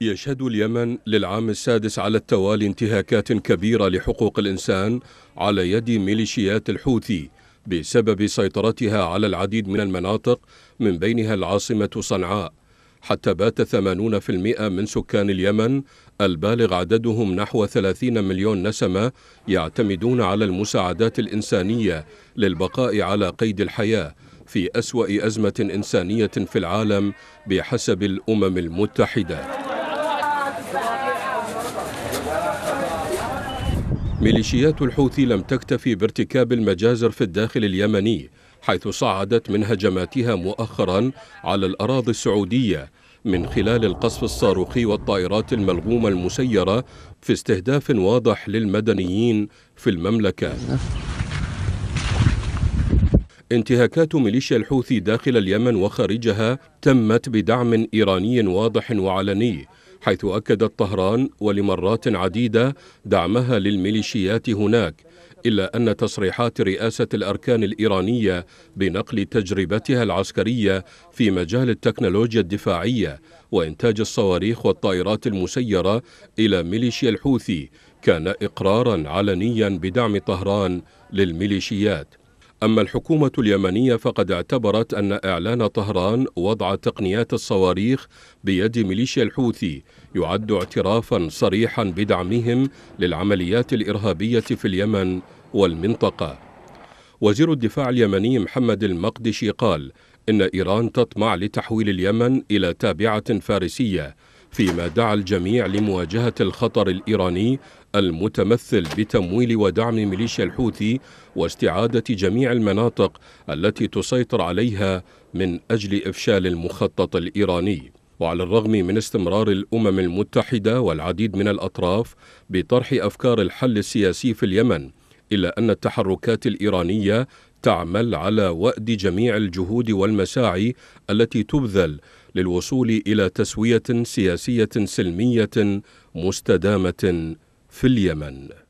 يشهد اليمن للعام السادس على التوالي انتهاكات كبيرة لحقوق الإنسان على يد ميليشيات الحوثي بسبب سيطرتها على العديد من المناطق من بينها العاصمة صنعاء حتى بات 80% من سكان اليمن البالغ عددهم نحو 30 مليون نسمة يعتمدون على المساعدات الإنسانية للبقاء على قيد الحياة في أسوأ أزمة إنسانية في العالم بحسب الأمم المتحدة ميليشيات الحوثي لم تكتفي بارتكاب المجازر في الداخل اليمني حيث صعدت من هجماتها مؤخرا على الأراضي السعودية من خلال القصف الصاروخي والطائرات الملغومة المسيرة في استهداف واضح للمدنيين في المملكة انتهاكات ميليشيا الحوثي داخل اليمن وخارجها تمت بدعم إيراني واضح وعلني حيث أكدت طهران ولمرات عديدة دعمها للميليشيات هناك إلا أن تصريحات رئاسة الأركان الإيرانية بنقل تجربتها العسكرية في مجال التكنولوجيا الدفاعية وإنتاج الصواريخ والطائرات المسيرة إلى ميليشيا الحوثي كان إقرارا علنيا بدعم طهران للميليشيات أما الحكومة اليمنية فقد اعتبرت أن إعلان طهران وضع تقنيات الصواريخ بيد ميليشيا الحوثي يعد اعترافا صريحا بدعمهم للعمليات الإرهابية في اليمن والمنطقة وزير الدفاع اليمني محمد المقدشي قال إن إيران تطمع لتحويل اليمن إلى تابعة فارسية فيما دعا الجميع لمواجهة الخطر الإيراني المتمثل بتمويل ودعم ميليشيا الحوثي واستعادة جميع المناطق التي تسيطر عليها من أجل إفشال المخطط الإيراني وعلى الرغم من استمرار الامم المتحده والعديد من الاطراف بطرح افكار الحل السياسي في اليمن إلا أن التحركات الإيرانية تعمل على وأد جميع الجهود والمساعي التي تبذل للوصول إلى تسوية سياسية سلمية مستدامة في اليمن